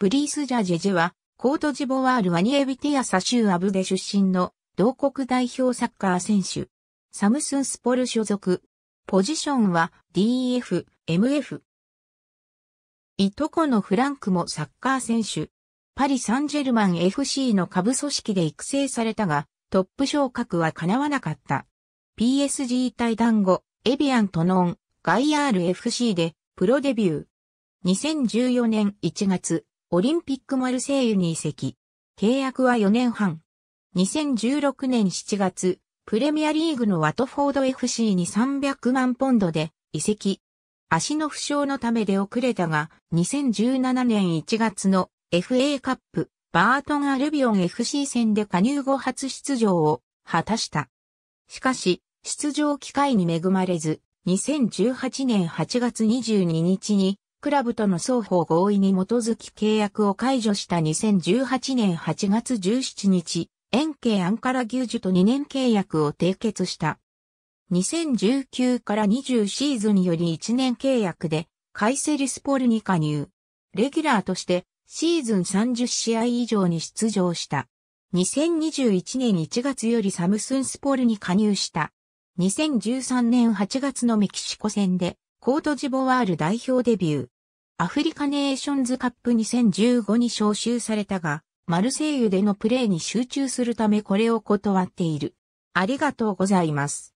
ブリース・ジャジェジェは、コートジボワール・ワニエビティア・サシュー・アブで出身の同国代表サッカー選手。サムスン・スポル所属。ポジションは DF、MF。いとこのフランクもサッカー選手。パリ・サンジェルマン FC の下部組織で育成されたが、トップ昇格は叶わなかった。PSG 対団後、エビアントノン、ガイアール FC でプロデビュー。2014年1月、オリンピックマルセイユに移籍。契約は4年半。2016年7月、プレミアリーグのワトフォード FC に300万ポンドで移籍。足の負傷のためで遅れたが、2017年1月の FA カップ、バートン・アルビオン FC 戦で加入後初出場を果たした。しかし、出場機会に恵まれず、2018年8月22日にクラブとの双方合意に基づき契約を解除した2018年8月17日、円形アンカラ牛樹と2年契約を締結した。2019から20シーズンより1年契約で、カイセリスポルに加入。レギュラーとしてシーズン30試合以上に出場した。2021年1月よりサムスンスポールに加入した。2013年8月のメキシコ戦でコートジボワール代表デビュー。アフリカネーションズカップ2015に招集されたが、マルセイユでのプレーに集中するためこれを断っている。ありがとうございます。